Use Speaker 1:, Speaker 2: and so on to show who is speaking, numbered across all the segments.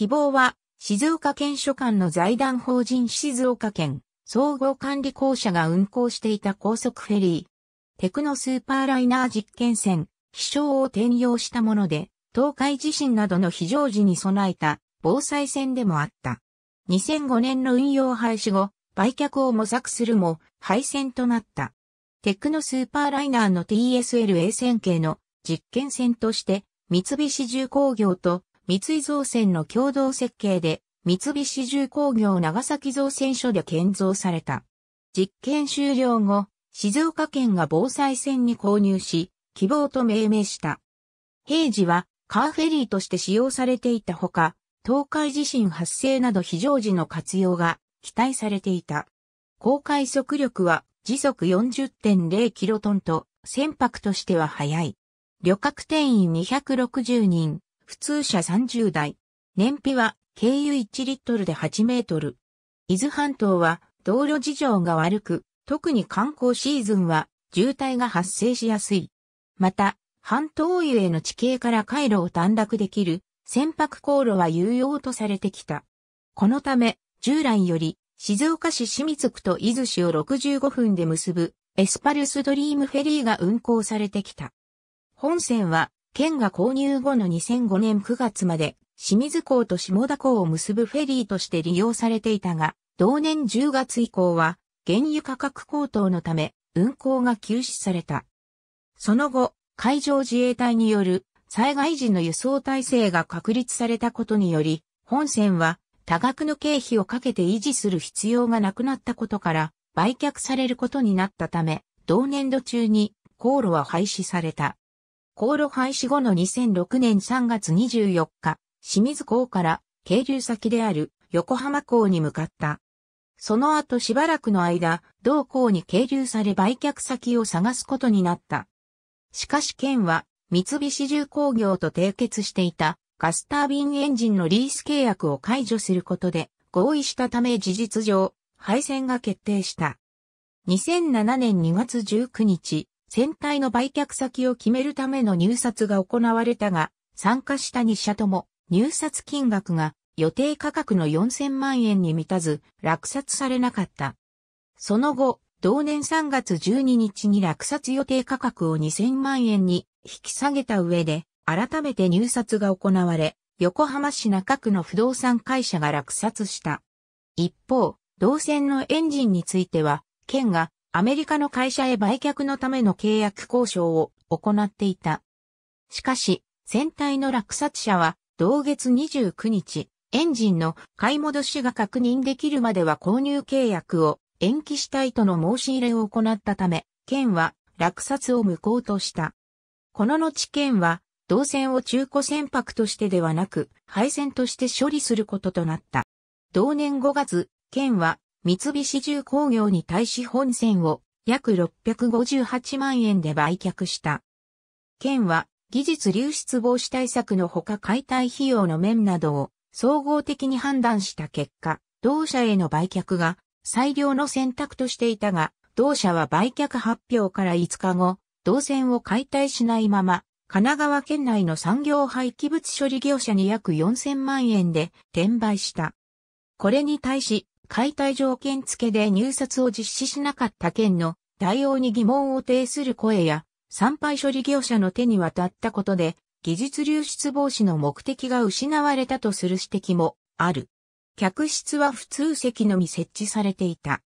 Speaker 1: 希望は、静岡県所管の財団法人静岡県総合管理公社が運行していた高速フェリー。テクノスーパーライナー実験船、飛翔を転用したもので、東海地震などの非常時に備えた防災船でもあった。2005年の運用廃止後、売却を模索するも廃線となった。テクノスーパーライナーの TSL 衛線系の実験船として、三菱重工業と三井造船の共同設計で、三菱重工業長崎造船所で建造された。実験終了後、静岡県が防災船に購入し、希望と命名した。平時はカーフェリーとして使用されていたほか、東海地震発生など非常時の活用が期待されていた。航海速力は時速40.0キロトンと船舶としては速い。旅客定員260人、普通車30台。燃費は軽油1リットルで8メートル。伊豆半島は道路事情が悪く、特に観光シーズンは渋滞が発生しやすい。また、半島湯への地形から回路を短絡できる船舶航路は有用とされてきた。このため、従来より静岡市清水区と伊豆市を65分で結ぶエスパルスドリームフェリーが運行されてきた。本線は県が購入後の2005年9月まで、清水港と下田港を結ぶフェリーとして利用されていたが、同年10月以降は、原油価格高騰のため、運航が休止された。その後、海上自衛隊による災害時の輸送体制が確立されたことにより、本船は多額の経費をかけて維持する必要がなくなったことから、売却されることになったため、同年度中に航路は廃止された。航路廃止後の2006年3月24日、清水港から渓流先である横浜港に向かった。その後しばらくの間、同港に係留され売却先を探すことになった。しかし県は三菱重工業と締結していたガスタービンエンジンのリース契約を解除することで合意したため事実上、廃線が決定した。2007年2月19日、船体の売却先を決めるための入札が行われたが、参加した2社とも入札金額が予定価格の4000万円に満たず落札されなかった。その後、同年3月12日に落札予定価格を2000万円に引き下げた上で、改めて入札が行われ、横浜市中区の不動産会社が落札した。一方、同線のエンジンについては、県がアメリカの会社へ売却のための契約交渉を行っていた。しかし、船体の落札者は同月29日、エンジンの買い戻しが確認できるまでは購入契約を延期したいとの申し入れを行ったため、県は落札を無効とした。この後県は、同船を中古船舶としてではなく、廃船として処理することとなった。同年5月、県は三菱重工業に対し本線を約658万円で売却した。県は技術流出防止対策のほか解体費用の面などを総合的に判断した結果、同社への売却が最良の選択としていたが、同社は売却発表から5日後、同線を解体しないまま、神奈川県内の産業廃棄物処理業者に約4000万円で転売した。これに対し、解体条件付けで入札を実施しなかった件の対応に疑問を呈する声や、参拝処理業者の手に渡ったことで、技術流出防止の目的が失われたとする指摘もある。客室は普通席のみ設置されていた。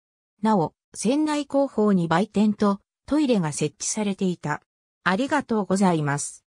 Speaker 1: なお、船内後方に売店とトイレが設置されていた。ありがとうございます。